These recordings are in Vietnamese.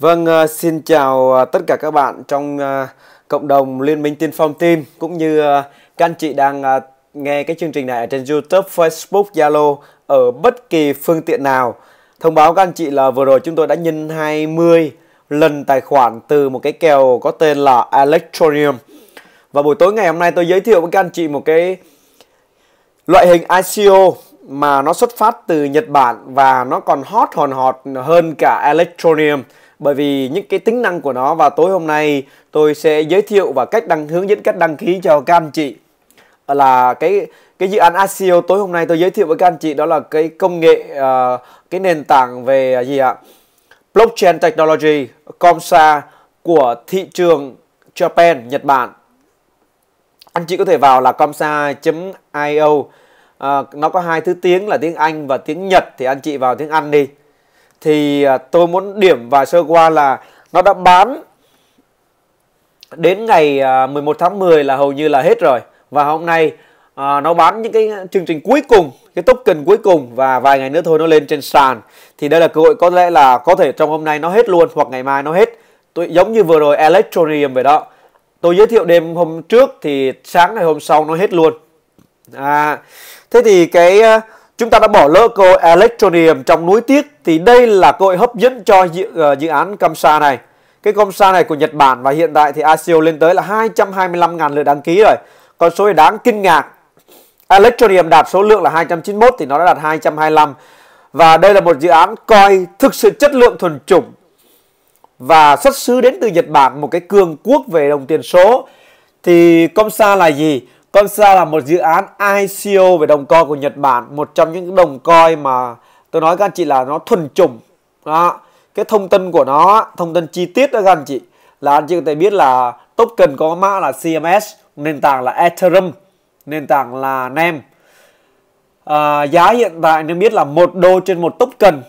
Vâng, à, xin chào à, tất cả các bạn trong à, cộng đồng Liên minh Tiên Phong Team cũng như các anh chị đang nghe cái chương trình này ở trên YouTube, Facebook, Zalo ở bất kỳ phương tiện nào. Thông báo các anh chị là vừa rồi chúng tôi đã nhân 20 lần tài khoản từ một cái kèo có tên là Electronium. Và buổi tối ngày hôm nay tôi giới thiệu với các anh chị một cái loại hình ICO mà nó xuất phát từ Nhật Bản và nó còn hot hòn hot hơn cả Electronium bởi vì những cái tính năng của nó và tối hôm nay tôi sẽ giới thiệu và cách đăng hướng dẫn cách đăng ký cho các anh chị là cái cái dự án ICO e tối hôm nay tôi giới thiệu với các anh chị đó là cái công nghệ uh, cái nền tảng về ờ, gì ạ blockchain technology Comsa của thị trường Japan Nhật Bản anh chị có thể vào là comsa.io à, ờ, nó có hai thứ tiếng là tiếng Anh và tiếng Nhật thì anh chị vào tiếng Anh đi thì à, tôi muốn điểm và sơ qua là nó đã bán đến ngày 11 à, tháng 10 là hầu như là hết rồi và hôm nay à, nó bán những cái chương trình cuối cùng cái token cuối cùng và vài ngày nữa thôi nó lên trên sàn thì đây là cơ hội có lẽ là có thể trong hôm nay nó hết luôn hoặc ngày mai nó hết tôi giống như vừa rồi electronium vậy đó tôi giới thiệu đêm hôm trước thì sáng ngày hôm sau nó hết luôn à thế thì cái à, Chúng ta đã bỏ lỡ cơ hội Electronium trong núi tiếc thì đây là cơ hội hấp dẫn cho dự, ờ, dự án Kamsa này. Cái Kamsa này của Nhật Bản và hiện tại thì ICO lên tới là 225.000 lượt đăng ký rồi. Con số này đáng kinh ngạc. Electronium đạt số lượng là 291 thì nó đã đạt 225. Và đây là một dự án coi thực sự chất lượng thuần chủng và xuất xứ đến từ Nhật Bản một cái cường quốc về đồng tiền số. Thì Comsa là gì? Comsa là một dự án ICO về đồng coi của Nhật Bản, một trong những đồng coi mà tôi nói các anh chị là nó thuần chủng. Đó. Cái thông tin của nó, thông tin chi tiết đó các anh chị là anh chị có thể biết là token có mã là CMS, nền tảng là Ethereum, nền tảng là NEM. À, giá hiện tại nên biết là một đô trên một token.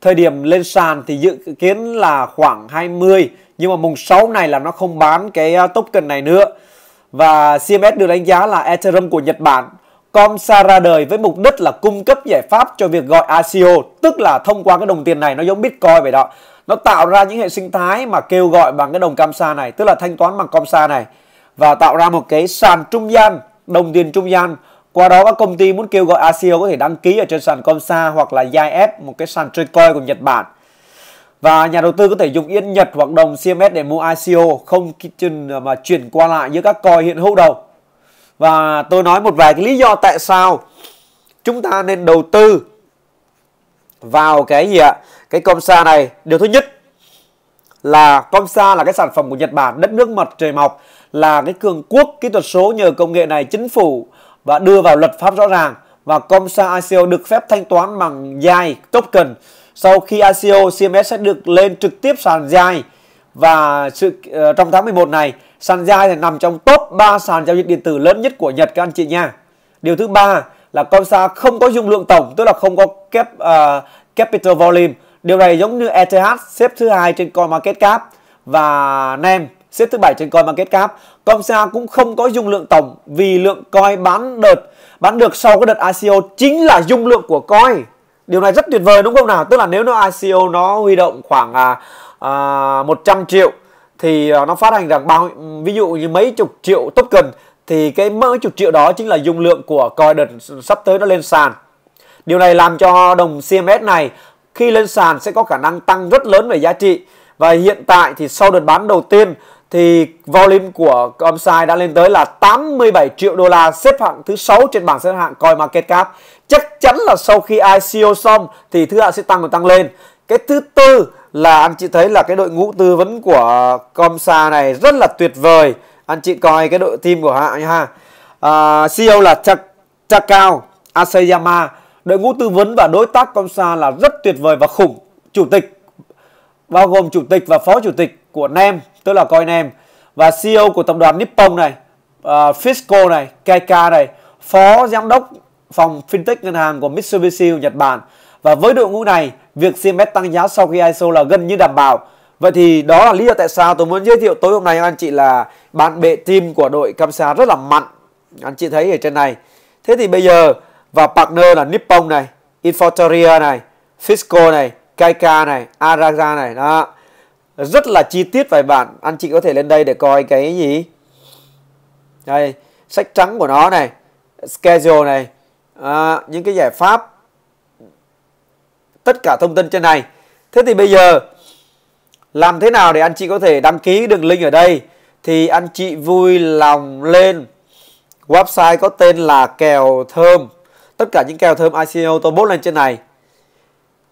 Thời điểm lên sàn thì dự kiến là khoảng 20 nhưng mà mùng 6 này là nó không bán cái à, token này nữa và CMS được đánh giá là Ethereum của Nhật Bản. Comsa ra đời với mục đích là cung cấp giải pháp cho việc gọi ICO, tức là thông qua cái đồng tiền này nó giống Bitcoin vậy đó. Nó tạo ra những hệ sinh thái mà kêu gọi bằng cái đồng Comsa này, tức là thanh toán bằng Comsa này và tạo ra một cái sàn trung gian, đồng tiền trung gian. Qua đó các công ty muốn kêu gọi ICO có thể đăng ký ở trên sàn Comsa hoặc là YF, một cái sàn chơi coin của Nhật Bản và nhà đầu tư có thể dùng yên Nhật hoặc đồng CMS để mua ICO không chừng mà chuyển qua lại giữa các coin hiện hữu đầu và tôi nói một vài cái lý do tại sao chúng ta nên đầu tư vào cái gì ạ cái comsa này điều thứ nhất là comsa là cái sản phẩm của Nhật Bản đất nước mặt trời mọc là cái cường quốc kỹ thuật số nhờ công nghệ này chính phủ và đưa vào luật pháp rõ ràng và Comsa ICO được phép thanh toán bằng DAI token sau khi ICO, CMS sẽ được lên trực tiếp sàn dài và sự uh, trong tháng 11 này, sàn dài này nằm trong top 3 sàn giao dịch điện tử lớn nhất của Nhật các anh chị nha. Điều thứ ba là Comsa không có dung lượng tổng, tức là không có cap, uh, ờ, capital volume. Điều này giống như ETH xếp thứ hai trên CoinMarketCap và NEM xếp thứ bảy trên CoinMarketCap. Comsa cũng không có dung lượng tổng vì lượng coin bán đợt bán được sau cái đợt ICO chính là dung lượng của coin điều này rất tuyệt vời đúng không nào tức là nếu nó ICO nó huy động khoảng à, à, 100 triệu thì à, nó phát hành rằng bao ví dụ như mấy chục triệu token thì cái mấy chục triệu đó chính là dung lượng của coin đợt sắp tới nó lên sàn điều này làm cho đồng CMS này khi lên sàn sẽ có khả năng tăng rất lớn về giá trị và hiện tại thì sau đợt bán đầu tiên thì volume của ComSci đã lên tới là 87 triệu đô la xếp hạng thứ 6 trên bảng xếp hạng Coin Market Cap. Chắc chắn là sau khi ICO xong thì thứ hạng sẽ tăng và tăng lên. Cái thứ tư là anh chị thấy là cái đội ngũ tư vấn của ComSci này rất là tuyệt vời. Anh chị coi cái đội team của họ ha. Uh, CEO là Takao Asayama. Đội ngũ tư vấn và đối tác ComSci là rất tuyệt vời và khủng. Chủ tịch bao gồm chủ tịch và phó chủ tịch của NEM, tức là coi NEM và CEO của tập đoàn Nippon này, uh, Fisco này, KK này, phó giám đốc phòng fintech ngân hàng của Mitsubishi của Nhật Bản. Và với đội ngũ này, việc CMS e tăng giá sau khi ISO là gần như đảm bảo. Vậy thì đó là lý do tại sao tôi muốn giới thiệu tối hôm nay anh chị là bạn bệ team của đội Kamsa rất là mạnh. Anh chị thấy ở trên này. Thế thì bây giờ và partner là Nippon này, Infotoria này, Fisco này, Kaika này, Araga này đó. Rất là chi tiết vài bạn. anh chị có thể lên đây để coi cái gì. Đây, sách trắng của nó này, schedule này, à, những cái giải pháp tất cả thông tin trên này. Thế thì bây giờ làm thế nào để anh chị có thể đăng ký đường link ở đây thì anh chị vui lòng lên website có tên là kèo thơm tất cả những kèo thơm ICO tôi bốt lên trên này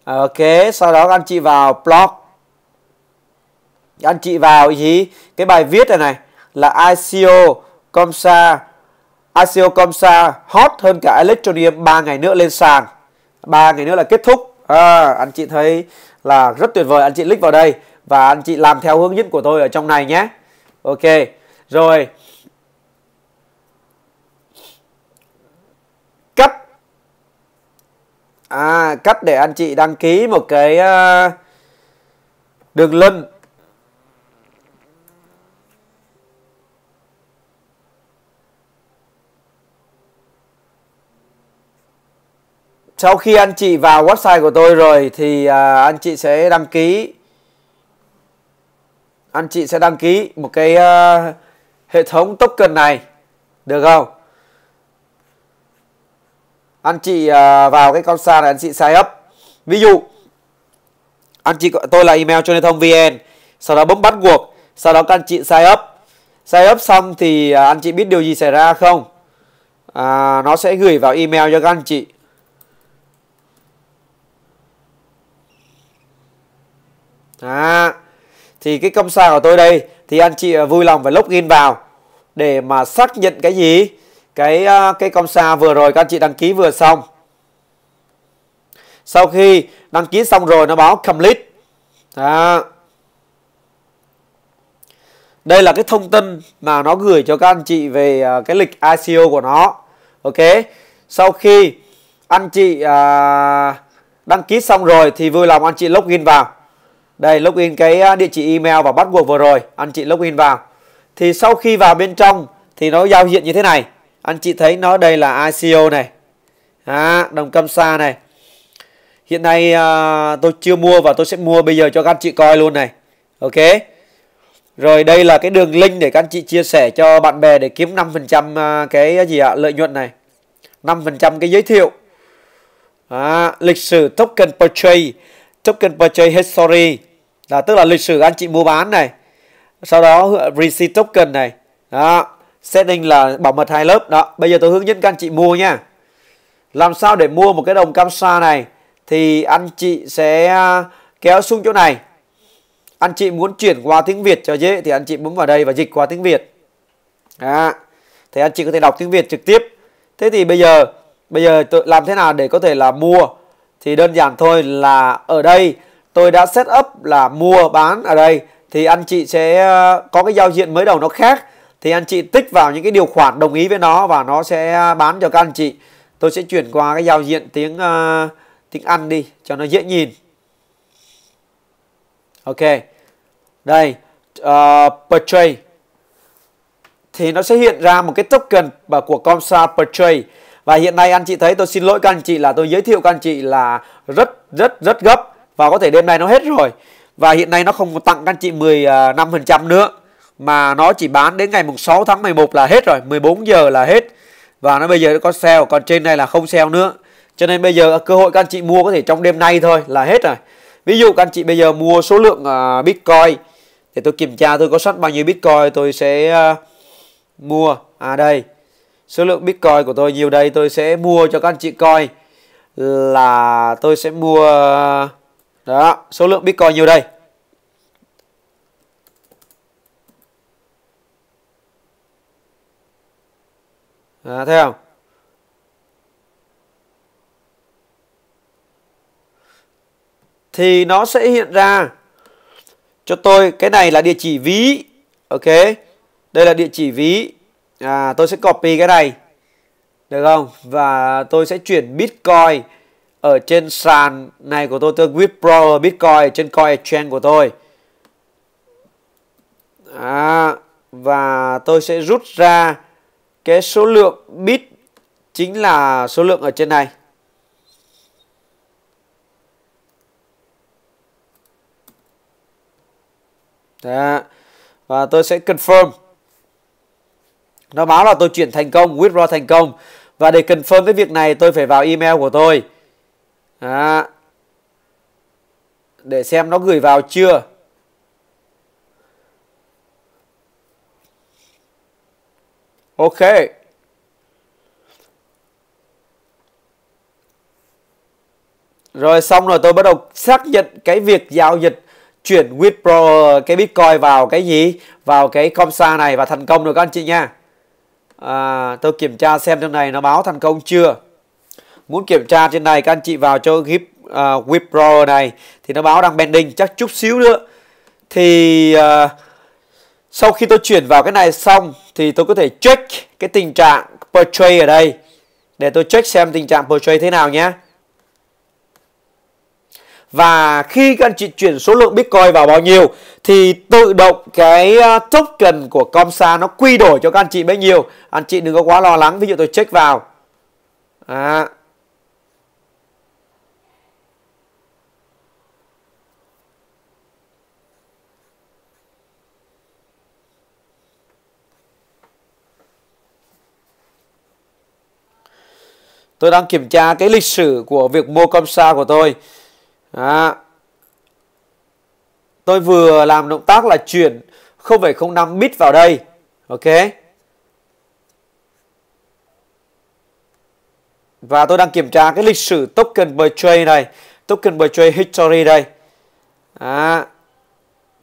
À, ok sau đó anh chị vào blog anh chị vào ý cái bài viết này này là ICO Comsa ICO Comsa hot hơn cả Electronium 3 ngày nữa lên sàn 3 ngày nữa là kết thúc à, anh chị thấy là rất tuyệt vời anh chị click vào đây và anh chị làm theo hướng dẫn của tôi ở trong này nhé ok rồi à cách để anh chị đăng ký một cái ờ, đường link sau khi anh chị vào website của tôi rồi thì ờ, anh chị sẽ đăng ký anh chị sẽ đăng ký một cái ờ, hệ thống token này được không anh chị à, vào cái con sa này anh chị sai ấp ví dụ anh chị tôi là email cho nên thông vn sau đó bấm bắt buộc sau đó các anh chị sai ấp sai ấp xong thì à, anh chị biết điều gì xảy ra không à, nó sẽ gửi vào email cho các anh chị à, thì cái công sa của tôi đây thì anh chị à, vui lòng phải login vào để mà xác nhận cái gì cái à, cái công sa vừa rồi các anh chị đăng ký vừa xong sau khi đăng ký xong rồi nó báo complete đó. đây là cái thông tin mà nó gửi cho các anh chị về à, cái lịch ICO của nó ok sau khi anh chị à, đăng ký xong rồi thì vui lòng anh chị login vào đây login cái địa chỉ email và bắt buộc vừa rồi anh chị login vào thì sau khi vào bên trong thì nó giao diện như thế này anh chị thấy nó đây là ICO này à, đồng cam sa này hiện nay à, tôi chưa mua và tôi sẽ mua bây giờ cho các anh chị coi luôn này ok rồi đây là cái đường link để các anh chị chia sẻ cho bạn bè để kiếm 5% à, cái gì ạ lợi nhuận này 5% cái giới thiệu à, lịch sử token purchase token purchase history là tức là lịch sử anh chị mua bán này sau đó receipt token này đó setting là bảo mật hai lớp đó bây giờ tôi hướng dẫn các anh chị mua nha làm sao để mua một cái đồng cam sa này thì anh chị sẽ à, kéo xuống chỗ này anh chị muốn chuyển qua tiếng Việt cho dễ thì anh chị bấm vào đây và dịch qua tiếng Việt à, thì anh chị có thể đọc tiếng Việt trực tiếp thế thì bây giờ bây giờ tôi làm thế nào để có thể là mua thì đơn giản thôi là ở đây tôi đã set up là mua bán ở đây thì anh chị sẽ à, có cái giao diện mới đầu nó khác thì anh chị tích vào những cái điều khoản đồng ý với nó và nó sẽ bán cho các anh chị tôi sẽ chuyển qua cái giao diện tiếng uh, tiếng ăn đi cho nó dễ nhìn ok đây uh, ờ, portray thì nó sẽ hiện ra một cái token của Comsa Portray và hiện nay anh chị thấy tôi xin lỗi các anh chị là tôi giới thiệu các anh chị là rất rất rất gấp và có thể đêm nay nó hết rồi và hiện nay nó không tặng các anh chị 15% ờ, nữa mà nó chỉ bán đến ngày mùng 6 tháng 11 là hết rồi 14 giờ là hết và nó bây giờ có sale còn trên này là không sale nữa cho nên bây giờ cơ hội các anh chị mua có thể trong đêm nay thôi là hết rồi ví dụ các anh chị bây giờ mua số lượng uh, bitcoin thì tôi kiểm tra tôi có sẵn bao nhiêu bitcoin tôi sẽ uh, mua à đây số lượng bitcoin của tôi nhiều đây tôi sẽ mua cho các anh chị coi là tôi sẽ mua uh, đó số lượng bitcoin nhiều đây à, thấy không thì nó sẽ hiện ra cho tôi cái này là địa chỉ ví ok đây là địa chỉ ví à, tôi sẽ copy cái này được không và tôi sẽ chuyển bitcoin ở trên sàn này của tôi tôi withdraw bitcoin trên coin exchange của tôi à, và tôi sẽ rút ra cái số lượng bit chính là số lượng ở trên này Đó. và tôi sẽ confirm nó báo là tôi chuyển thành công withdraw thành công và để confirm cái việc này tôi phải vào email của tôi Đó. để xem nó gửi vào chưa OK. Rồi xong rồi tôi bắt đầu xác nhận cái việc giao dịch chuyển Withpro cái Bitcoin vào cái gì? Vào cái Comsa này và thành công rồi các anh chị nha. À, tôi kiểm tra xem trong này nó báo thành công chưa. Muốn kiểm tra trên này các anh chị vào cho GIP uh, à, Withpro này thì nó báo đang pending chắc chút xíu nữa. Thì uh, sau khi tôi chuyển vào cái này xong thì tôi có thể check cái tình trạng portray ở đây để tôi check xem tình trạng portray thế nào nhé và khi các anh chị chuyển số lượng Bitcoin vào bao nhiêu thì tự động cái ờ, token của Comsa nó quy đổi cho các anh chị bấy nhiêu. Anh chị đừng có quá lo lắng. Ví dụ tôi check vào. À, tôi đang kiểm tra cái lịch sử của việc mua comsa của tôi à, tôi vừa làm động tác là chuyển 0,05 bit vào đây ok và tôi đang kiểm tra cái lịch sử token trade này token trade history đây à,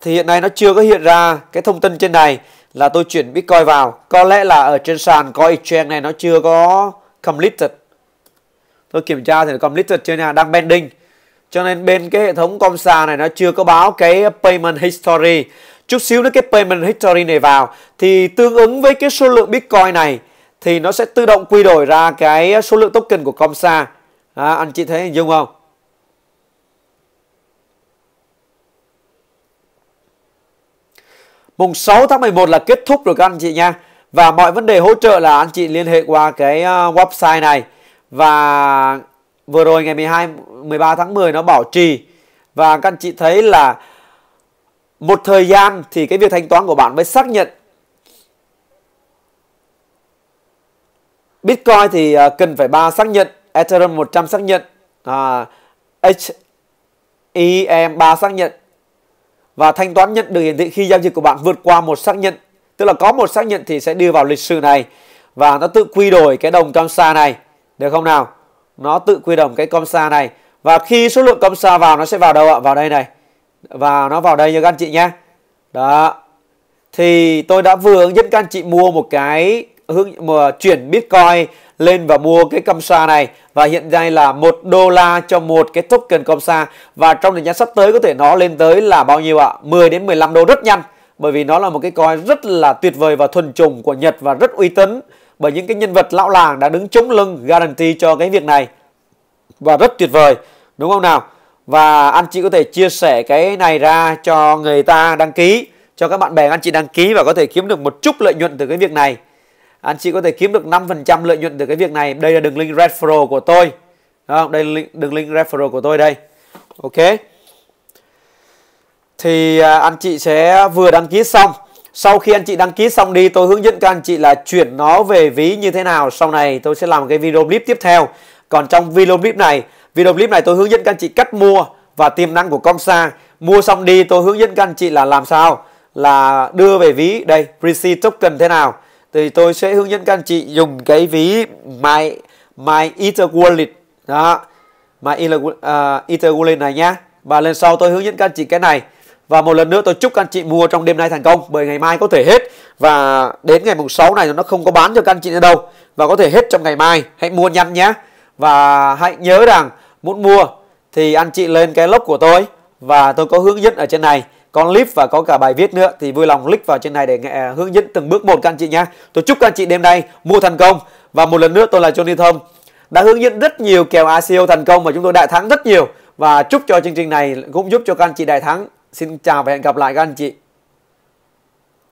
thì hiện nay nó chưa có hiện ra cái thông tin trên này là tôi chuyển bitcoin vào có lẽ là ở trên sàn coin exchange này nó chưa có completed tôi kiểm tra thì còn listed trên nhà đang pending cho nên bên cái hệ thống Comsa này nó chưa có báo cái payment history chút xíu nữa cái payment history này vào thì tương ứng với cái số lượng bitcoin này thì nó sẽ tự động quy đổi ra cái số lượng token của Comsa à, anh chị thấy hình dung không Mùng 6 tháng 11 là kết thúc rồi các anh chị nha Và mọi vấn đề hỗ trợ là anh chị liên hệ qua cái ờ, website này và vừa rồi ngày 12 13 tháng 10 nó bảo trì và các anh chị thấy là một thời gian thì cái việc thanh toán của bạn mới xác nhận Bitcoin thì à, cần phải ba xác nhận, Ethereum 100 xác nhận, à, HEM 3 xác nhận và thanh toán nhận được hiển thị khi giao dịch của bạn vượt qua một xác nhận. Tức là có một xác nhận thì sẽ đưa vào lịch sử này và nó tự quy đổi cái đồng cam sa này được không nào nó tự quy đồng cái com sa này và khi số lượng com sa vào nó sẽ vào đâu ạ vào đây này và nó vào đây như các anh chị nhé đó thì tôi đã vừa hướng dẫn các anh chị mua một cái hướng mà chuyển bitcoin lên và mua cái com sa này và hiện nay là một đô la cho một cái token com sa và trong thời gian sắp tới có thể nó lên tới là bao nhiêu ạ 10 đến 15 đô rất nhanh bởi vì nó là một cái coin rất là tuyệt vời và thuần chủng của Nhật và rất uy tín bởi những cái nhân vật lão làng đã đứng chống lưng guarantee cho cái việc này và rất tuyệt vời đúng không nào và anh chị có thể chia sẻ cái này ra cho người ta đăng ký cho các bạn bè anh chị đăng ký và có thể kiếm được một chút lợi nhuận từ cái việc này anh chị có thể kiếm được 5% lợi nhuận từ cái việc này đây là đường link referral của tôi không? đây là đường link referral của tôi đây ok thì à, anh chị sẽ vừa đăng ký xong sau khi anh chị đăng ký xong đi tôi hướng dẫn các anh chị là chuyển nó về ví như thế nào. Sau này tôi sẽ làm cái video clip tiếp theo. Còn trong video clip này, video clip này tôi hướng dẫn các anh chị cách mua và tiềm năng của con Comsa. Mua xong đi tôi hướng dẫn các anh chị là làm sao là đưa về ví đây Prezi token thế nào. Thì tôi sẽ hướng dẫn các anh chị dùng cái ví My My Ether Wallet đó. My Ether, uh, Ether Wallet này nhá. Và lần sau tôi hướng dẫn các anh chị cái này và một lần nữa tôi chúc các anh chị mua trong đêm nay thành công bởi ngày mai có thể hết và đến ngày mùng 6 này nó không có bán cho các anh chị nữa đâu và có thể hết trong ngày mai. Hãy mua nhanh nhé. Và hãy nhớ rằng muốn mua thì anh chị lên cái lốc của tôi và tôi có hướng dẫn ở trên này có clip và có cả bài viết nữa thì vui lòng click vào trên này để nghe, à, hướng dẫn từng bước một các anh chị nhé. Tôi chúc các anh chị đêm nay mua thành công và một lần nữa tôi là Johnny Thơm đã hướng dẫn rất nhiều kèo ACO thành công và chúng tôi đại thắng rất nhiều và chúc cho chương trình này cũng giúp cho các anh chị đại thắng Xin chào và hẹn gặp lại các anh chị.